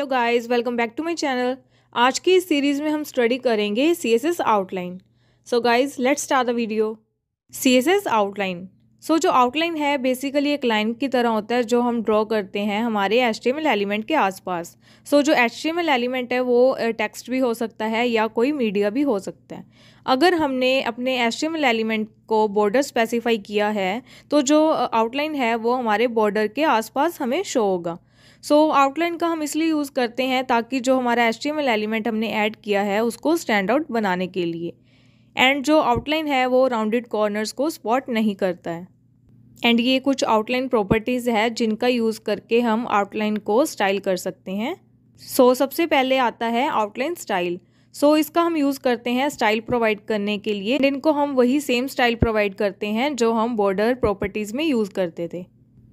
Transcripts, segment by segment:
hello guys welcome back to my channel आज की इस सीरीज़ में हम स्टडी करेंगे C S S outline so guys let's start the video C S S outline so जो outline है basically एक लाइन की तरह होता है जो हम ड्रॉ करते हैं हमारे एच एलिमेंट के आसपास सो so, जो एच एलिमेंट है वो टेक्स्ट भी हो सकता है या कोई मीडिया भी हो सकता है अगर हमने अपने एच एलिमेंट को बॉर्डर स्पेसिफाई किया है तो जो आउटलाइन है वो हमारे बॉर्डर के आसपास हमें शो होगा सो आउटलाइन का हम इसलिए यूज़ करते हैं ताकि जो हमारा एस एलिमेंट हमने ऐड किया है उसको स्टैंड आउट बनाने के लिए एंड जो आउटलाइन है वो राउंडेड कॉर्नर्स को स्पॉट नहीं करता है एंड ये कुछ आउटलाइन प्रॉपर्टीज़ है जिनका यूज़ करके हम आउटलाइन को स्टाइल कर सकते हैं सो so, सबसे पहले आता है आउटलाइन स्टाइल सो इसका हम यूज़ करते हैं स्टाइल प्रोवाइड करने के लिए इनको हम वही सेम स्टाइल प्रोवाइड करते हैं जो हम बॉर्डर प्रॉपर्टीज़ में यूज़ करते थे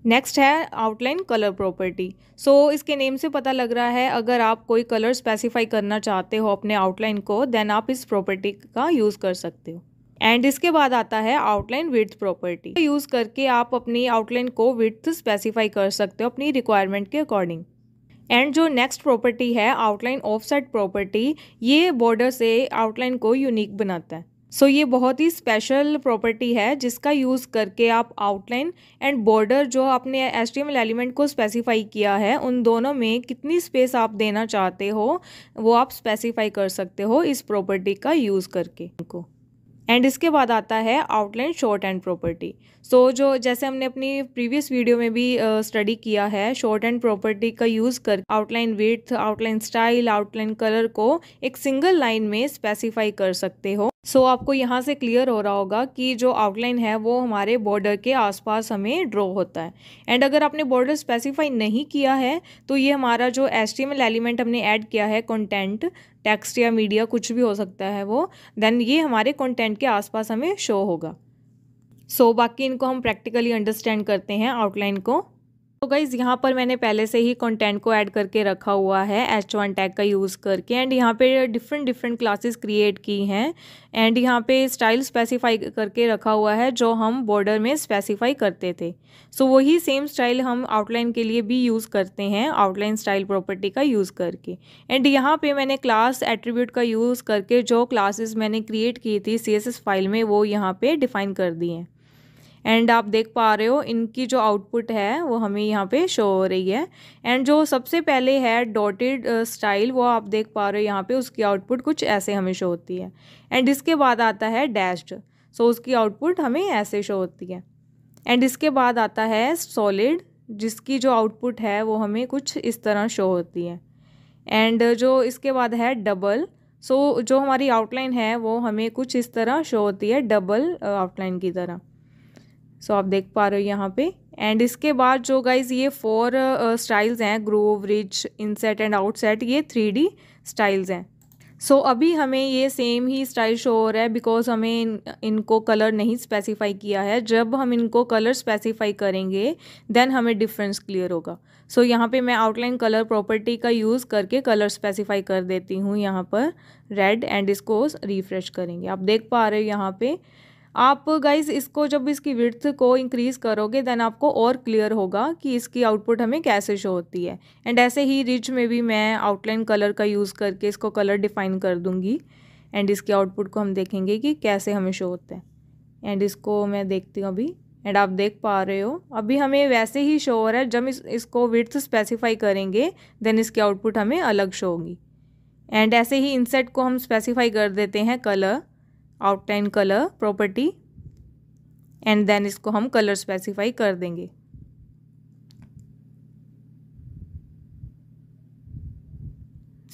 नेक्स्ट है आउटलाइन कलर प्रॉपर्टी सो इसके नेम से पता लग रहा है अगर आप कोई कलर स्पेसिफाई करना चाहते हो अपने आउटलाइन को देन आप इस प्रॉपर्टी का यूज़ कर सकते हो एंड इसके बाद आता है आउटलाइन विथ प्रॉपर्टी यूज़ करके आप अपनी आउटलाइन को विथ स्पेसिफाई कर सकते हो अपनी रिक्वायरमेंट के अकॉर्डिंग एंड जो नेक्स्ट प्रॉपर्टी है आउटलाइन ऑफसेट प्रॉपर्टी ये बॉर्डर से आउटलाइन को यूनिक बनाता है सो so, ये बहुत ही स्पेशल प्रॉपर्टी है जिसका यूज़ करके आप आउटलाइन एंड बॉर्डर जो आपने एच एलिमेंट को स्पेसिफाई किया है उन दोनों में कितनी स्पेस आप देना चाहते हो वो आप स्पेसिफाई कर सकते हो इस प्रॉपर्टी का यूज़ करके उनको एंड इसके बाद आता है outline shorthand property so जो जैसे हमने अपनी प्रीवियस वीडियो में भी स्टडी uh, किया है शॉर्ट एंड प्रॉपर्टी का यूज़ कर outline with outline style outline colour को एक सिंगल लाइन में स्पेसिफाई कर सकते हो सो so, आपको यहाँ से क्लियर हो रहा होगा कि जो आउटलाइन है वो हमारे बॉर्डर के आसपास हमें ड्रॉ होता है एंड अगर आपने बॉर्डर स्पेसिफाई नहीं किया है तो ये हमारा जो एस एलिमेंट हमने ऐड किया है कंटेंट टेक्स्ट या मीडिया कुछ भी हो सकता है वो देन ये हमारे कंटेंट के आसपास हमें शो होगा सो so, बाकी इनको हम प्रैक्टिकली अंडरस्टैंड करते हैं आउटलाइन को तो गाइज़ यहाँ पर मैंने पहले से ही कंटेंट को ऐड करके रखा हुआ है एच वन टैग का यूज़ करके एंड यहाँ पे डिफरेंट डिफरेंट क्लासेस क्रिएट की हैं एंड यहाँ पे स्टाइल स्पेसिफाई करके रखा हुआ है जो हम बॉर्डर में स्पेसिफाई करते थे सो so, वही सेम स्टाइल हम आउटलाइन के लिए भी यूज़ करते हैं आउटलाइन स्टाइल प्रॉपर्टी का यूज़ करके एंड यहाँ पर मैंने क्लास एट्रीब्यूट का यूज़ करके जो क्लासेस मैंने क्रिएट की थी सी फाइल में वो यहाँ पर डिफ़ाइन कर दी हैं एंड आप देख पा रहे हो इनकी जो आउटपुट है वो हमें यहाँ पे शो हो रही है एंड जो सबसे पहले है डॉटेड स्टाइल uh, वो आप देख पा रहे हो यहाँ पे उसकी आउटपुट कुछ ऐसे हमें शो होती है एंड इसके बाद आता है डैश्ड सो so, उसकी आउटपुट हमें ऐसे शो होती है एंड इसके बाद आता है सॉलिड जिसकी जो आउटपुट है वो हमें कुछ इस तरह शो होती है एंड जो इसके बाद है डबल सो so, जो हमारी आउटलाइन है वो हमें कुछ इस तरह शो होती है डबल आउटलाइन uh, की तरह सो आप देख पा रहे हो यहाँ पे एंड इसके बाद जो गाइज ये फोर स्टाइल्स uh, हैं groove ridge inset and outset ये थ्री स्टाइल्स हैं सो so, अभी हमें ये सेम ही स्टाइल शो हो रहा है बिकॉज हमें इन, इनको कलर नहीं स्पेसिफाई किया है जब हम इनको कलर स्पेसिफाई करेंगे देन हमें डिफरेंस क्लियर होगा सो so, यहाँ पे मैं आउटलाइन कलर प्रॉपर्टी का यूज़ करके कलर स्पेसिफाई कर देती हूँ यहाँ पर रेड एंड इसको रिफ्रेश करेंगे आप देख पा रहे हो यहाँ पे आप गाइज इसको जब इसकी विर्थ को इंक्रीज़ करोगे देन आपको और क्लियर होगा कि इसकी आउटपुट हमें कैसे शो होती है एंड ऐसे ही रिच में भी मैं आउटलाइन कलर का यूज़ करके इसको कलर डिफाइन कर दूँगी एंड इसकी आउटपुट को हम देखेंगे कि कैसे हमें शो होता है एंड इसको मैं देखती हूँ अभी एंड आप देख पा रहे हो अभी हमें वैसे ही शो हो रहा है जब इस इसको विर्थ स्पेसिफाई करेंगे देन इसकी आउटपुट हमें अलग शो होगी एंड ऐसे ही इनसेट को हम स्पेसिफाई कर देते हैं colour outline colour property and then इसको हम कलर स्पेसिफाई कर देंगे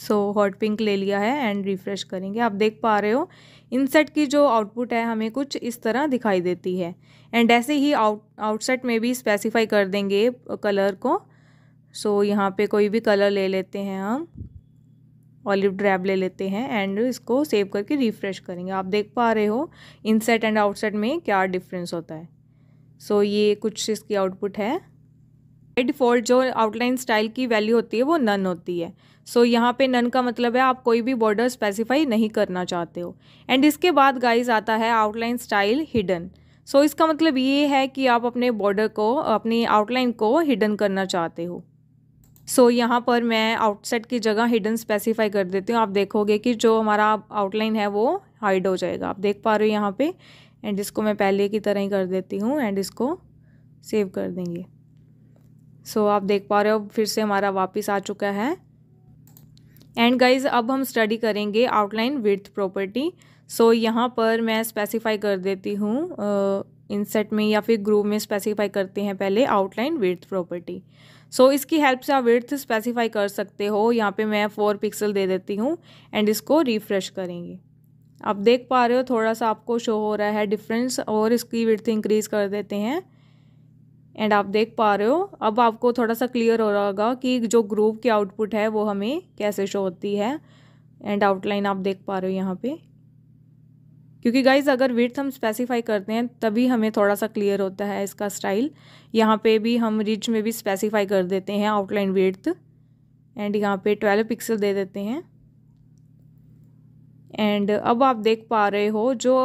सो हॉट पिंक ले लिया है एंड रिफ्रेश करेंगे आप देख पा रहे हो इनसेट की जो आउटपुट है हमें कुछ इस तरह दिखाई देती है एंड ऐसे ही आउट आउटसेट में भी स्पेसिफाई कर देंगे कलर को सो so, यहाँ पे कोई भी कलर ले लेते हैं हम ऑलिव ड्रैब ले लेते हैं एंड इसको सेव करके रिफ्रेश करेंगे आप देख पा रहे हो इनसेट एंड आउटसेट में क्या डिफरेंस होता है सो so, ये कुछ इसकी आउटपुट है बाई डिफ़ॉल्ट जो आउटलाइन स्टाइल की वैल्यू होती है वो नन होती है सो so, यहाँ पे नन का मतलब है आप कोई भी बॉर्डर स्पेसिफाई नहीं करना चाहते हो एंड इसके बाद गाइज आता है आउटलाइन स्टाइल हिडन सो इसका मतलब ये है कि आप अपने बॉर्डर को अपनी आउटलाइन को हिडन करना चाहते हो सो so, यहाँ पर मैं आउटसेट की जगह हिडन स्पेसिफाई कर देती हूँ आप देखोगे कि जो हमारा आउटलाइन है वो हाइड हो जाएगा आप देख पा रहे हो यहाँ पे एंड इसको मैं पहले की तरह ही कर देती हूँ एंड इसको सेव कर देंगे सो so, आप देख पा रहे हो फिर से हमारा वापस आ चुका है एंड गाइज अब हम स्टडी करेंगे आउटलाइन विथ प्रॉपर्टी सो यहाँ पर मैं स्पेसिफाई कर देती हूँ इनसेट में या फिर ग्रुप में स्पेसिफाई करते हैं पहले outline width property so so, इसकी हेल्प से आप विर्थ स्पेसिफाई कर सकते हो यहाँ पे मैं फ़ोर पिक्सल दे देती हूँ एंड इसको रिफ़्रेश करेंगे आप देख पा रहे हो थोड़ा सा आपको शो हो रहा है डिफरेंस और इसकी विर्थ इंक्रीज़ कर देते हैं एंड आप देख पा रहे हो अब आपको थोड़ा सा क्लियर हो रहा होगा कि जो ग्रूव की आउटपुट है वो हमें कैसे शो होती है एंड आउटलाइन आप देख पा रहे हो यहाँ पर क्योंकि गाइज अगर विथ हम स्पेसिफाई करते हैं तभी हमें थोड़ा सा क्लियर होता है इसका स्टाइल यहाँ पे भी हम रिच में भी स्पेसिफाई कर देते हैं आउटलाइन विथ एंड यहाँ पे ट्वेल्व पिक्सल दे देते हैं एंड अब आप देख पा रहे हो जो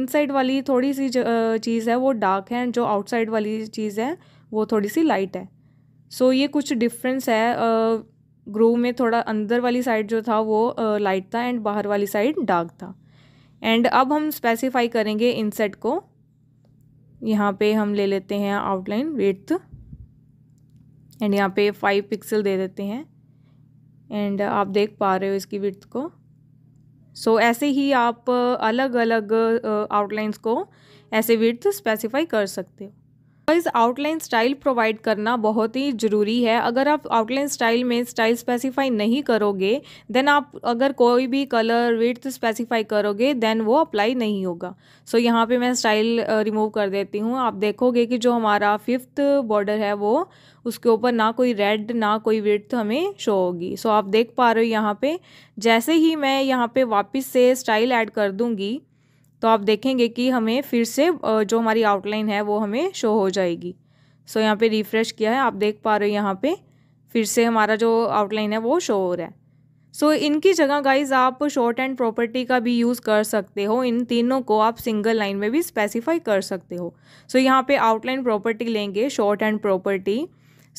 इनसाइड वाली थोड़ी सी चीज़ है वो डार्क है एंड जो आउटसाइड वाली चीज़ है वो थोड़ी सी लाइट है सो so, ये कुछ डिफ्रेंस है ग्रो में थोड़ा अंदर वाली साइड जो था वो लाइट था एंड बाहर वाली साइड डार्क था एंड अब हम स्पेसिफाई करेंगे इनसेट को यहाँ पे हम ले लेते हैं आउटलाइन विथ एंड यहाँ पे फाइव पिक्सल दे देते हैं एंड आप देख पा रहे हो इसकी विथ को सो so, ऐसे ही आप अलग अलग आउटलाइंस को ऐसे विथ स्पेसिफाई कर सकते हो इस आउटलाइन स्टाइल प्रोवाइड करना बहुत ही ज़रूरी है अगर आप आउटलाइन स्टाइल में स्टाइल स्पेसिफाई नहीं करोगे देन आप अगर कोई भी कलर विथ स्पेसिफाई करोगे देन वो अप्लाई नहीं होगा सो so, यहाँ पे मैं स्टाइल रिमूव कर देती हूँ आप देखोगे कि जो हमारा फिफ्थ बॉर्डर है वो उसके ऊपर ना कोई रेड ना कोई विथ हमें शो होगी सो so, आप देख पा रहे हो यहाँ पे जैसे ही मैं यहाँ पे वापस से स्टाइल ऐड कर दूँगी तो आप देखेंगे कि हमें फिर से जो हमारी आउटलाइन है वो हमें शो हो जाएगी सो यहाँ पे रिफ़्रेश किया है आप देख पा रहे हो यहाँ पे फिर से हमारा जो आउटलाइन है वो शो हो रहा है सो so, इनकी जगह गाइज आप शॉर्ट एंड प्रॉपर्टी का भी यूज़ कर सकते हो इन तीनों को आप सिंगल लाइन में भी स्पेसिफाई कर सकते हो सो so, यहाँ पे आउटलाइन प्रॉपर्टी लेंगे शॉर्ट एंड प्रॉपर्टी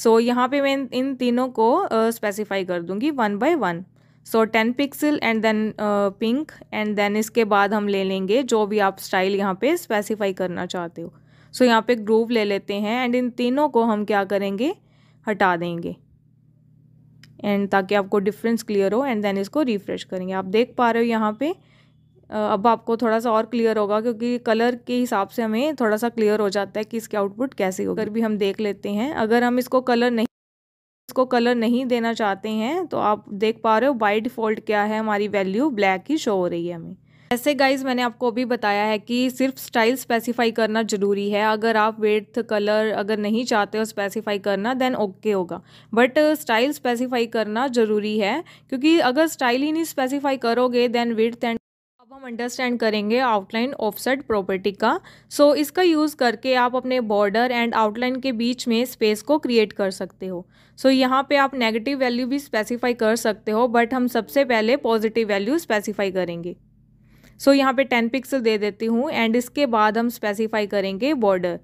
सो यहाँ पे मैं इन तीनों को स्पेसिफाई कर दूंगी one by one so ten pixel and then pink and then इसके बाद हम ले लेंगे जो भी आप स्टाइल यहाँ पे स्पेसिफाई करना चाहते हो सो so, यहाँ पे ग्रूव ले लेते हैं एंड इन तीनों को हम क्या करेंगे हटा देंगे एंड ताकि आपको डिफरेंस क्लियर हो एंड देन इसको रिफ्रेश करेंगे आप देख पा रहे हो यहाँ पे अब आपको थोड़ा सा और क्लियर होगा क्योंकि कलर के हिसाब से हमें थोड़ा सा क्लियर हो जाता है कि इसके आउटपुट कैसे होगा अगर भी हम देख लेते हैं अगर हम इसको कलर नहीं इसको कलर नहीं देना चाहते हैं तो आप देख पा रहे हो बाई डिफ़ॉल्ट क्या है हमारी वैल्यू ब्लैक ही शो हो रही है हमें ऐसे गाइज मैंने आपको अभी बताया है कि सिर्फ स्टाइल स्पेसिफाई करना ज़रूरी है अगर आप वेथ कलर अगर नहीं चाहते हो स्पेसिफाई करना देन ओके होगा बट स्टाइल स्पेसिफाई करना ज़रूरी है क्योंकि अगर स्टाइल ही नहीं स्पेसिफाई करोगे देन वेथ एंड हम अंडरस्टैंड करेंगे आउटलाइन ऑफसेट प्रॉपर्टी का सो so, इसका यूज़ करके आप अपने बॉर्डर एंड आउटलाइन के बीच में स्पेस को क्रिएट कर सकते हो सो so, यहाँ पे आप नेगेटिव वैल्यू भी स्पेसिफाई कर सकते हो बट हम सबसे पहले पॉजिटिव वैल्यू स्पेसिफाई करेंगे सो so, यहाँ पे टेन पिक्सल दे देती हूँ एंड इसके बाद हम स्पेसिफाई करेंगे बॉर्डर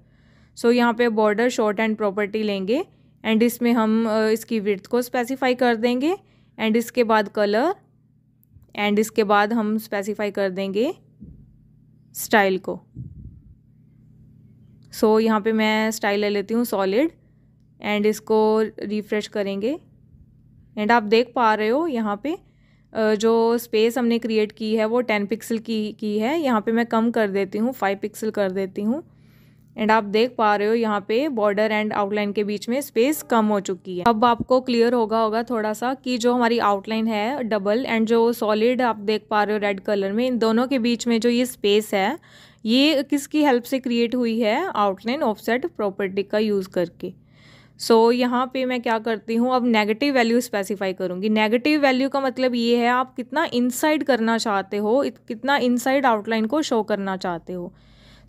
सो so, यहाँ पे बॉर्डर शॉर्ट एंड प्रॉपर्टी लेंगे एंड इसमें हम इसकी विर्थ को स्पेसिफाई कर देंगे एंड इसके बाद कलर एंड इसके बाद हम स्पेसिफाई कर देंगे स्टाइल को सो so, यहाँ पे मैं स्टाइल ले लेती हूँ सॉलिड एंड इसको रिफ्रेश करेंगे एंड आप देख पा रहे हो यहाँ पे जो स्पेस हमने क्रिएट की है वो टेन पिक्सल की की है यहाँ पे मैं कम कर देती हूँ फाइव पिक्सल कर देती हूँ एंड आप देख पा रहे हो यहाँ पे बॉर्डर एंड आउटलाइन के बीच में स्पेस कम हो चुकी है अब आपको क्लियर होगा होगा थोड़ा सा कि जो हमारी आउटलाइन है डबल एंड जो सॉलिड आप देख पा रहे हो रेड कलर में इन दोनों के बीच में जो ये स्पेस है ये किसकी हेल्प से क्रिएट हुई है आउटलाइन ऑफसेट प्रॉपर्टी का यूज़ करके सो so, यहाँ पे मैं क्या करती हूँ अब नेगेटिव वैल्यू स्पेसिफाई करूँगी नेगेटिव वैल्यू का मतलब ये है आप कितना इनसाइड करना चाहते हो कितना इनसाइड आउटलाइन को शो करना चाहते हो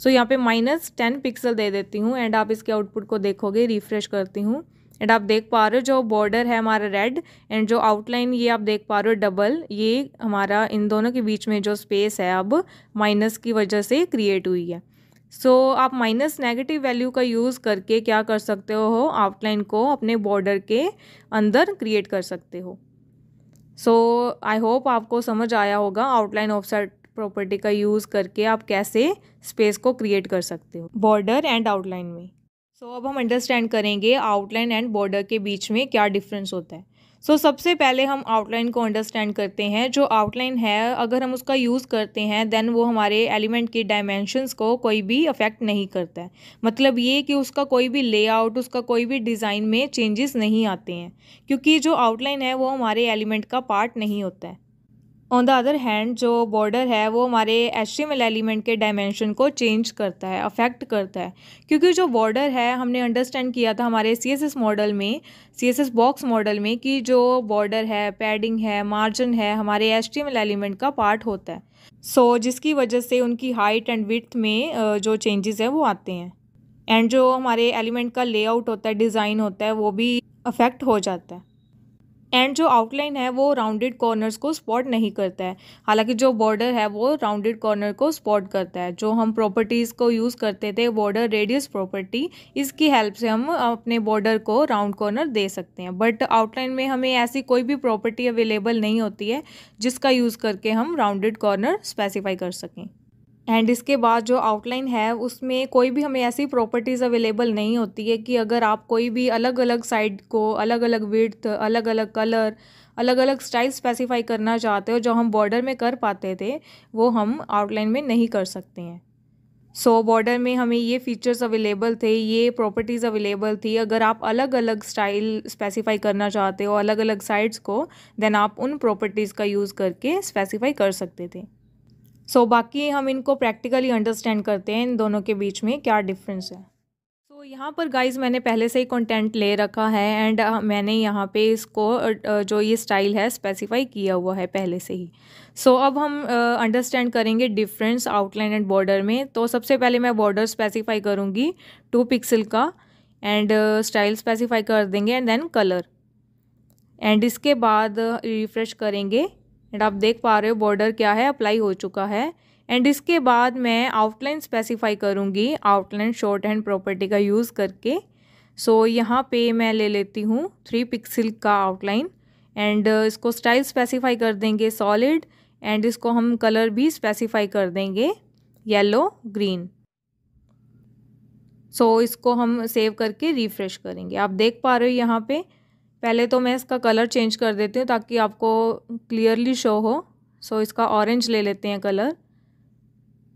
सो यहाँ पे माइनस टेन पिक्सल दे देती हूँ एंड आप इसके आउटपुट को देखोगे रिफ्रेश करती हूँ एंड आप देख पा रहे हो जो बॉर्डर है हमारा रेड एंड जो आउटलाइन ये आप देख पा रहे हो डबल ये हमारा इन दोनों के बीच में जो स्पेस है अब माइनस की वजह से क्रिएट हुई है सो so, आप माइनस नेगेटिव वैल्यू का यूज़ करके क्या कर सकते हो आउटलाइन को अपने बॉर्डर के अंदर क्रिएट कर सकते हो सो आई होप आपको समझ आया होगा आउटलाइन ऑफसेट प्रॉपर्टी का यूज़ करके आप कैसे स्पेस को क्रिएट कर सकते हो बॉर्डर एंड आउटलाइन में सो so, अब हम अंडरस्टैंड करेंगे आउटलाइन एंड बॉर्डर के बीच में क्या डिफरेंस होता है सो so, सबसे पहले हम आउटलाइन को अंडरस्टैंड करते हैं जो आउटलाइन है अगर हम उसका यूज़ करते हैं देन वो हमारे एलिमेंट के डायमेंशंस को कोई भी अफेक्ट नहीं करता है मतलब ये कि उसका कोई भी लेआउट उसका कोई भी डिज़ाइन में चेंजेस नहीं आते हैं क्योंकि जो आउटलाइन है वो हमारे एलिमेंट का पार्ट नहीं होता है ऑन द अदर हैंड जो बॉर्डर है वो हमारे एच एलिमेंट के डायमेंशन को चेंज करता है अफेक्ट करता है क्योंकि जो बॉर्डर है हमने अंडरस्टैंड किया था हमारे सी मॉडल में सी बॉक्स मॉडल में कि जो बॉर्डर है पैडिंग है मार्जिन है हमारे एच एलिमेंट का पार्ट होता है सो so, जिसकी वजह से उनकी हाइट एंड विथ में जो चेंजेस है वो आते हैं एंड जो हमारे एलिमेंट का लेआउट होता है डिज़ाइन होता है वो भी अफेक्ट हो जाता है एंड जो आउटलाइन है वो राउंडेड कॉर्नर्स को स्पॉट नहीं करता है हालांकि जो बॉर्डर है वो राउंडेड कॉर्नर को स्पॉट करता है जो हम प्रॉपर्टीज़ को यूज़ करते थे बॉर्डर रेडियस प्रॉपर्टी इसकी हेल्प से हम अपने बॉर्डर को राउंड कॉर्नर दे सकते हैं बट आउटलाइन में हमें ऐसी कोई भी प्रॉपर्टी अवेलेबल नहीं होती है जिसका यूज़ करके हम राउंडेड कॉर्नर स्पेसिफाई कर सकें एंड इसके बाद जो आउटलाइन है उसमें कोई भी हमें ऐसी प्रॉपर्टीज़ अवेलेबल नहीं होती है कि अगर आप कोई भी अलग अलग साइड को अलग अलग विड्थ अलग अलग कलर अलग अलग स्टाइल स्पेसिफाई करना चाहते हो जो हम बॉर्डर में कर पाते थे वो हम आउटलाइन में नहीं कर सकते हैं सो so, बॉर्डर में हमें ये फीचर्स अवेलेबल थे ये प्रॉपर्टीज़ अवेलेबल थी अगर आप अलग अलग स्टाइल स्पेसिफाई करना चाहते हो अलग अलग साइड्स को देन आप उन प्रॉपर्टीज़ का यूज़ करके स्पेसिफाई कर सकते थे सो so, बाकी हम इनको प्रैक्टिकली अंडरस्टैंड करते हैं इन दोनों के बीच में क्या डिफरेंस है सो so, यहाँ पर गाइज मैंने पहले से ही कंटेंट ले रखा है एंड uh, मैंने यहाँ पे इसको uh, जो ये स्टाइल है स्पेसिफाई किया हुआ है पहले से ही सो so, अब हम अंडरस्टैंड uh, करेंगे डिफरेंस आउटलाइन एंड बॉर्डर में तो सबसे पहले मैं बॉर्डर स्पेसिफाई करूँगी टू पिक्सल का एंड स्टाइल स्पेसिफाई कर देंगे एंड देन कलर एंड इसके बाद रिफ्रेश करेंगे एंड आप देख पा रहे हो बॉर्डर क्या है अप्लाई हो चुका है एंड इसके बाद मैं आउटलाइन स्पेसिफाई करूँगी आउटलाइन शॉर्ट हैंड प्रॉपर्टी का यूज़ करके सो so, यहाँ पे मैं ले लेती हूँ थ्री पिक्सल का आउटलाइन एंड uh, इसको स्टाइल स्पेसिफाई कर देंगे सॉलिड एंड इसको हम कलर भी स्पेसिफाई कर देंगे येलो ग्रीन सो इसको हम सेव करके रिफ़्रेश करेंगे आप देख पा रहे हो यहाँ पे पहले तो मैं इसका कलर चेंज कर देती हूँ ताकि आपको क्लियरली शो हो सो इसका ऑरेंज ले लेते हैं कलर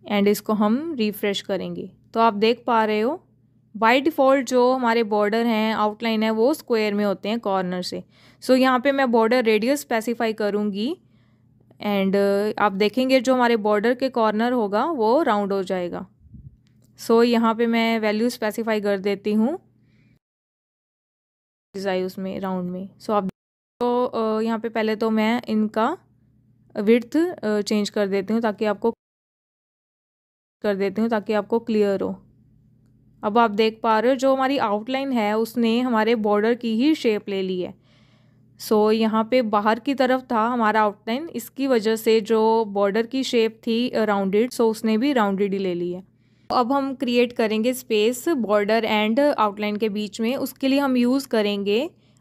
एंड इसको हम रिफ़्रेश करेंगे तो आप देख पा रहे हो बाई डिफ़ॉल्ट जो हमारे बॉर्डर हैं आउटलाइन है वो स्क्वायर में होते हैं कॉर्नर से सो so, यहाँ पे मैं बॉर्डर रेडियस स्पेसिफाई करूँगी एंड uh, आप देखेंगे जो हमारे बॉर्डर के कॉर्नर होगा वो राउंड हो जाएगा सो so, यहाँ पे मैं वैल्यू स्पेसिफाई कर देती हूँ आई उसमें राउंड में सो आप तो यहाँ पे पहले तो मैं इनका विर्थ चेंज कर देती हूँ ताकि आपको कर देती हूँ ताकि आपको क्लियर हो अब आप देख पा रहे हो जो हमारी आउटलाइन है उसने हमारे बॉर्डर की ही शेप ले ली है सो so, यहाँ पे बाहर की तरफ था हमारा आउटलाइन इसकी वजह से जो बॉर्डर की शेप थी राउंडेड सो so उसने भी राउंडेड ही ले ली है अब हम क्रिएट करेंगे स्पेस बॉर्डर एंड आउटलाइन के बीच में उसके लिए हम यूज़ करेंगे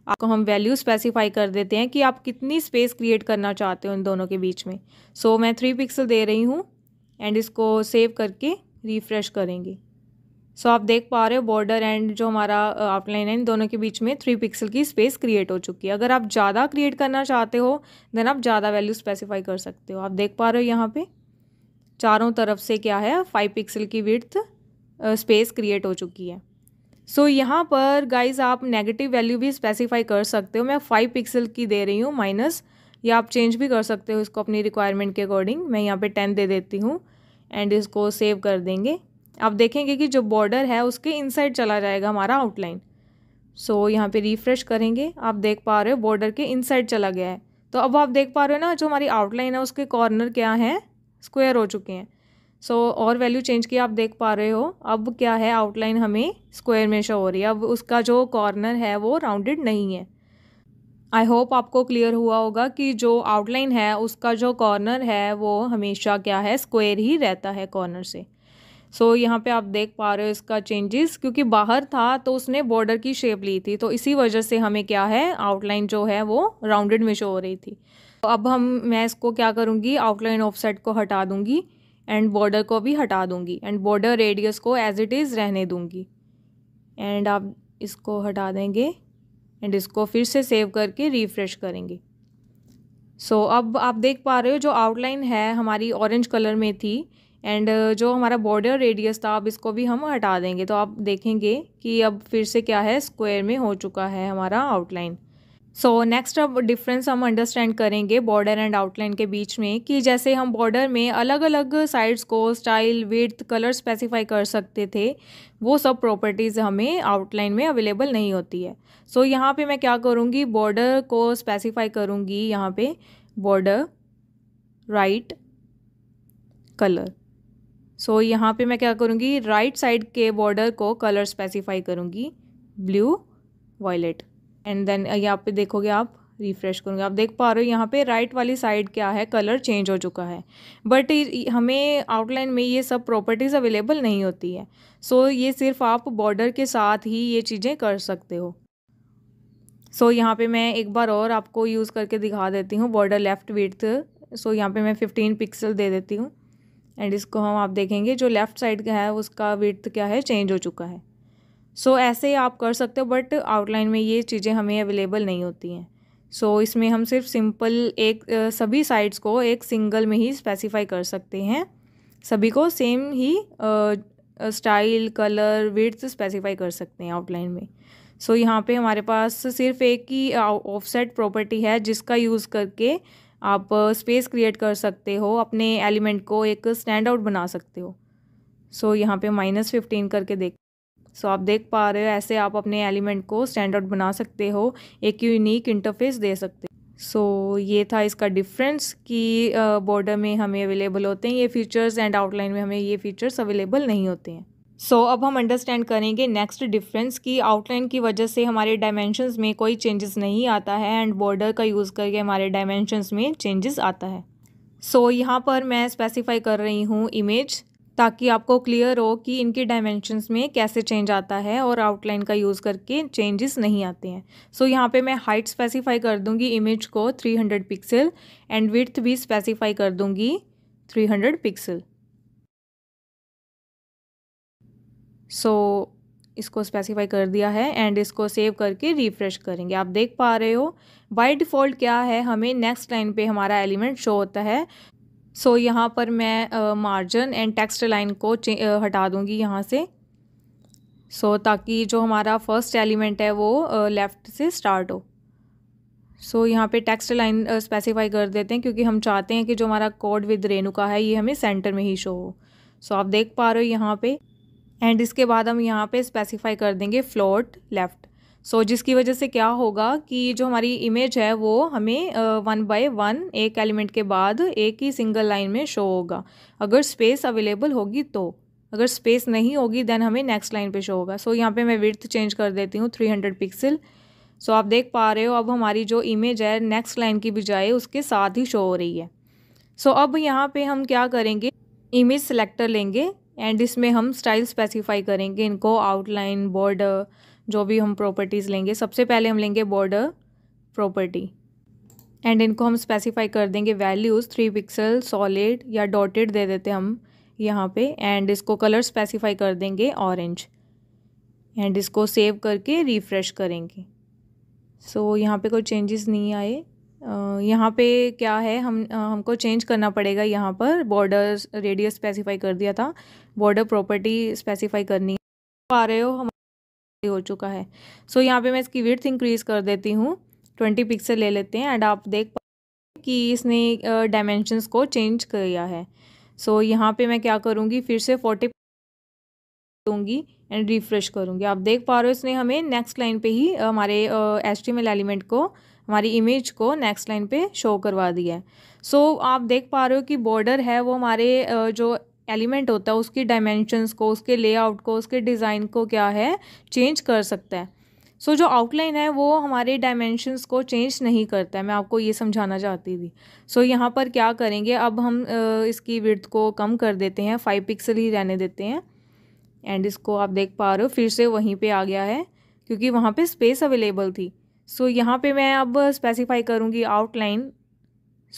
आपको हम वैल्यू स्पेसिफाई कर देते हैं कि आप कितनी स्पेस क्रिएट करना चाहते हो इन दोनों के बीच में सो so, मैं थ्री पिक्सल दे रही हूँ एंड इसको सेव करके रिफ़्रेश करेंगे सो so, आप देख पा रहे हो बॉर्डर एंड जो हमारा आउटलाइन है इन दोनों के बीच में थ्री पिक्सल की स्पेस क्रिएट हो चुकी है अगर आप ज़्यादा क्रिएट करना चाहते हो देन आप ज़्यादा वैल्यू स्पेसिफाई कर सकते हो आप देख पा रहे हो यहाँ पर चारों तरफ से क्या है फाइव पिक्सल की विर्थ स्पेस क्रिएट हो चुकी है सो so, यहाँ पर गाइज आप नेगेटिव वैल्यू भी स्पेसिफाई कर सकते हो मैं फाइव पिक्सल की दे रही हूँ माइनस या आप चेंज भी कर सकते हो इसको अपनी रिक्वायरमेंट के अकॉर्डिंग मैं यहाँ पे टेन दे देती हूँ एंड इसको सेव कर देंगे आप देखेंगे कि जो बॉर्डर है उसके इनसाइड चला जाएगा हमारा आउटलाइन सो so, यहाँ पे रिफ्रेश करेंगे आप देख पा रहे हो बॉर्डर के इनसाइड चला गया है तो अब आप देख पा रहे हो ना जो हमारी आउटलाइन है उसके कॉर्नर क्या है स्क्वायर हो चुके हैं सो so, और वैल्यू चेंज की आप देख पा रहे हो अब क्या है आउटलाइन हमें स्क्वायर में शो हो रही है अब उसका जो कॉर्नर है वो राउंडेड नहीं है आई होप आपको क्लियर हुआ होगा कि जो आउटलाइन है उसका जो कॉर्नर है वो हमेशा क्या है स्क्वायर ही रहता है कॉर्नर से सो so, यहाँ पे आप देख पा रहे हो इसका चेंजेस क्योंकि बाहर था तो उसने बॉर्डर की शेप ली थी तो इसी वजह से हमें क्या है आउटलाइन जो है वो राउंडेड में शो हो रही थी अब हम मैं इसको क्या करूँगी आउटलाइन ऑफसेट को हटा दूँगी एंड बॉर्डर को भी हटा दूँगी एंड बॉर्डर रेडियस को एज इट इज़ रहने दूँगी एंड आप इसको हटा देंगे एंड इसको फिर से सेव करके रिफ़्रेश करेंगे सो so, अब आप देख पा रहे हो जो आउटलाइन है हमारी ऑरेंज कलर में थी एंड जो हमारा बॉर्डर रेडियस था अब इसको भी हम हटा देंगे तो आप देखेंगे कि अब फिर से क्या है स्क्वायर में हो चुका है हमारा आउटलाइन सो नेक्स्ट अब डिफरेंस हम अंडरस्टैंड करेंगे बॉर्डर एंड आउटलाइन के बीच में कि जैसे हम बॉर्डर में अलग अलग साइड्स को स्टाइल विथ कलर स्पेसिफाई कर सकते थे वो सब प्रॉपर्टीज़ हमें आउटलाइन में अवेलेबल नहीं होती है सो so, यहाँ पे मैं क्या करूँगी बॉर्डर को स्पेसिफाई करूँगी यहाँ पे बॉर्डर राइट कलर सो यहाँ पे मैं क्या करूँगी राइट साइड के बॉर्डर को कलर स्पेसिफाई करूँगी blue violet and then uh, यहाँ पे देखोगे आप रिफ़्रेश करोगे आप देख पा रहे हो यहाँ पे राइट वाली साइड क्या है कलर चेंज हो चुका है बट हमें आउटलाइन में ये सब प्रॉपर्टीज़ अवेलेबल नहीं होती है सो so, ये सिर्फ आप बॉर्डर के साथ ही ये चीज़ें कर सकते हो सो so, यहाँ पे मैं एक बार और आपको यूज़ करके दिखा देती हूँ बॉर्डर लेफ़्ट विथ सो यहाँ पे मैं फिफ्टीन पिक्सल दे देती हूँ एंड इसको हम आप देखेंगे जो लेफ़्ट साइड का है उसका विथ क्या है चेंज हो चुका है सो so, ऐसे आप कर सकते हो बट आउटलाइन में ये चीज़ें हमें अवेलेबल नहीं होती हैं सो so, इसमें हम सिर्फ सिंपल एक सभी साइड्स को एक सिंगल में ही स्पेसिफाई कर सकते हैं सभी को सेम ही स्टाइल कलर विड्थ स्पेसिफाई कर सकते हैं आउटलाइन में सो so, यहाँ पे हमारे पास सिर्फ एक ही ऑफसेट प्रॉपर्टी है जिसका यूज़ करके आप स्पेस क्रिएट कर सकते हो अपने एलिमेंट को एक स्टैंड आउट बना सकते हो सो so, यहाँ पे माइनस फिफ्टीन करके देख सो आप देख पा रहे हो ऐसे आप अपने एलिमेंट को स्टैंड आउट बना सकते हो एक यूनिक इंटरफेस दे सकते हो सो so, ये था इसका डिफरेंस कि बॉर्डर में हमें अवेलेबल होते हैं ये फीचर्स एंड आउटलाइन में हमें ये फीचर्स अवेलेबल नहीं होते हैं सो so, अब हम अंडरस्टैंड करेंगे नेक्स्ट डिफरेंस कि आउटलाइन की वजह से हमारे डायमेंशन में कोई चेंजेस नहीं आता है एंड बॉर्डर का यूज़ करके हमारे डायमेंशंस में चेंजेस आता है सो so, यहाँ पर मैं स्पेसिफाई कर रही हूँ इमेज ताकि आपको क्लियर हो कि इनके डायमेंशंस में कैसे चेंज आता है और आउटलाइन का यूज़ करके चेंजेस नहीं आते हैं सो so, यहाँ पे मैं हाइट स्पेसिफाई कर दूँगी इमेज को 300 पिक्सल एंड विथ भी स्पेसिफाई कर दूँगी 300 पिक्सल सो so, इसको स्पेसिफाई कर दिया है एंड इसको सेव करके रिफ़्रेश करेंगे आप देख पा रहे हो बाय डिफ़ॉल्ट क्या है हमें नेक्स्ट लाइन पे हमारा एलिमेंट शो होता है सो so, यहाँ पर मैं मार्जिन एंड टेक्स्ट लाइन को हटा दूँगी यहाँ से सो so, ताकि जो हमारा फर्स्ट एलिमेंट है वो लेफ़्ट से स्टार्ट हो सो so, यहाँ पे टेक्स्ट लाइन स्पेसिफाई कर देते हैं क्योंकि हम चाहते हैं कि जो हमारा कोड विद रेनू का है ये हमें सेंटर में ही शो हो सो so, आप देख पा रहे हो यहाँ पे एंड इसके बाद हम यहाँ पे स्पेसिफाई कर देंगे फ्लोट लेफ़्ट सो so, जिसकी वजह से क्या होगा कि जो हमारी इमेज है वो हमें वन बाय वन एक एलिमेंट के बाद एक ही सिंगल लाइन में शो होगा अगर स्पेस अवेलेबल होगी तो अगर स्पेस नहीं होगी देन हमें नेक्स्ट लाइन पे शो होगा सो so, यहाँ पे मैं विर्थ चेंज कर देती हूँ थ्री हंड्रेड पिक्सल सो आप देख पा रहे हो अब हमारी जो इमेज है नेक्स्ट लाइन की बजाय उसके साथ ही शो हो रही है सो so, अब यहाँ पर हम क्या करेंगे इमेज सेलेक्टर लेंगे एंड इसमें हम स्टाइल स्पेसिफाई करेंगे इनको आउटलाइन बॉर्डर जो भी हम प्रॉपर्टीज़ लेंगे सबसे पहले हम लेंगे बॉर्डर प्रॉपर्टी एंड इनको हम स्पेसिफाई कर देंगे वैल्यूज़ थ्री पिक्सल सॉलिड या डॉटेड दे देते हम यहाँ पे एंड इसको कलर स्पेसिफाई कर देंगे ऑरेंज एंड इसको सेव करके रिफ़्रेश करेंगे सो so, यहाँ पे कोई चेंजेस नहीं आए यहाँ पे क्या है हम हमको चेंज करना पड़ेगा यहाँ पर बॉर्डर रेडियस स्पेसिफाई कर दिया था बॉर्डर प्रॉपर्टी स्पेसिफाई करनी आ रहे हो हम हो चुका है सो so, यहाँ पे मैं इसकी विर्थ इंक्रीज़ कर देती हूँ ट्वेंटी पिक्सल ले लेते हैं एंड आप देख पा कि इसने डायमेंशंस uh, को चेंज किया है सो so, यहाँ पे मैं क्या करूँगी फिर से फोर्टी दूँगी एंड रिफ्रेश करूँगी आप देख पा रहे हो इसने हमें नेक्स्ट लाइन पे ही हमारे एच टी एलिमेंट को हमारी इमेज को नेक्स्ट लाइन पे शो करवा दिया है सो so, आप देख पा रहे हो कि बॉर्डर है वो हमारे uh, जो एलिमेंट होता है उसकी डायमेंशंस को उसके लेआउट को उसके डिज़ाइन को क्या है चेंज कर सकता है सो so, जो आउटलाइन है वो हमारे डायमेंशंस को चेंज नहीं करता है मैं आपको ये समझाना चाहती थी सो so, यहाँ पर क्या करेंगे अब हम इसकी विर्थ को कम कर देते हैं फाइव पिक्सल ही रहने देते हैं एंड इसको आप देख पा रहे हो फिर से वहीं पे आ गया है क्योंकि वहाँ पे स्पेस अवेलेबल थी सो so, यहाँ पे मैं अब स्पेसिफाई करूँगी आउटलाइन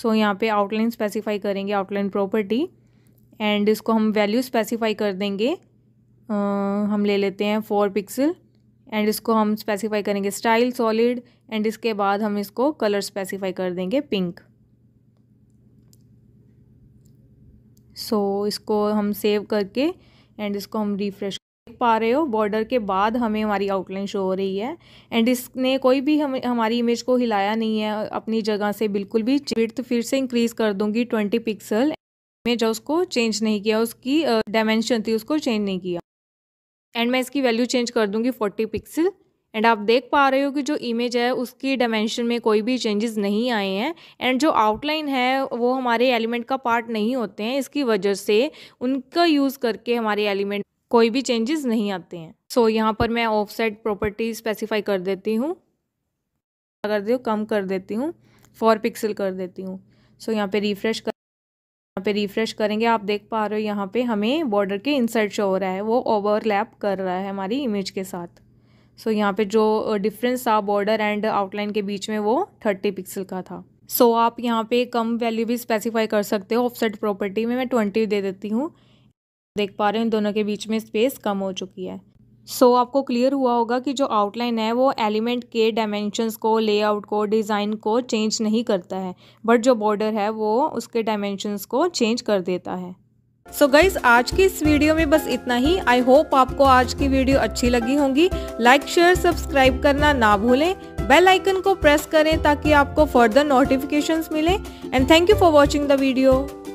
सो यहाँ पे आउटलाइन स्पेसिफाई करेंगे आउटलाइन प्रॉपर्टी एंड इसको हम वैल्यू स्पेसिफाई कर देंगे आ, हम ले लेते हैं फोर पिक्सल एंड इसको हम स्पेसिफाई करेंगे स्टाइल सॉलिड एंड इसके बाद हम इसको कलर स्पेसिफाई कर देंगे पिंक सो so, इसको हम सेव करके एंड इसको हम रिफ्रेश देख पा रहे हो बॉर्डर के बाद हमें हमारी आउटलाइन शो हो रही है एंड इसने कोई भी हम हमारी इमेज को हिलाया नहीं है अपनी जगह से बिल्कुल भी चिट फिर से इंक्रीज़ कर दूंगी ट्वेंटी पिक्सल इमेज है उसको चेंज नहीं किया उसकी डायमेंशन थी उसको चेंज नहीं किया एंड मैं इसकी वैल्यू चेंज कर दूंगी फोर्टी पिक्सल एंड आप देख पा रहे हो कि जो इमेज है उसकी डायमेंशन में कोई भी चेंजेस नहीं आए हैं एंड जो आउटलाइन है वो हमारे एलिमेंट का पार्ट नहीं होते हैं इसकी वजह से उनका यूज़ करके हमारे एलिमेंट कोई भी चेंजेस नहीं आते हैं सो so, यहाँ पर मैं ऑफ साइड प्रॉपर्टी स्पेसिफाई कर देती हूँ कर दे कम कर देती हूँ फोर पिक्सल कर देती हूँ सो so, यहाँ पे रिफ्रेश कर यहाँ पे रिफ्रेश करेंगे आप देख पा रहे हो यहाँ पे हमें बॉर्डर के इंसर्ट शो हो रहा है वो ओवरलैप कर रहा है हमारी इमेज के साथ सो so, यहाँ पे जो डिफरेंस था बॉर्डर एंड आउटलाइन के बीच में वो थर्टी पिक्सल का था सो so, आप यहाँ पे कम वैल्यू भी स्पेसिफाई कर सकते हो ऑफसेट प्रॉपर्टी में मैं ट्वेंटी दे देती हूँ देख पा रहे हो इन दोनों के बीच में स्पेस कम हो चुकी है सो so, आपको क्लियर हुआ होगा कि जो आउटलाइन है वो एलिमेंट के डायमेंशंस को लेआउट को डिज़ाइन को चेंज नहीं करता है बट जो बॉर्डर है वो उसके डायमेंशंस को चेंज कर देता है सो so गाइज आज की इस वीडियो में बस इतना ही आई होप आपको आज की वीडियो अच्छी लगी होगी लाइक शेयर सब्सक्राइब करना ना भूलें बेल आइकन को प्रेस करें ताकि आपको फर्दर नोटिफिकेशंस मिले and thank you for watching the video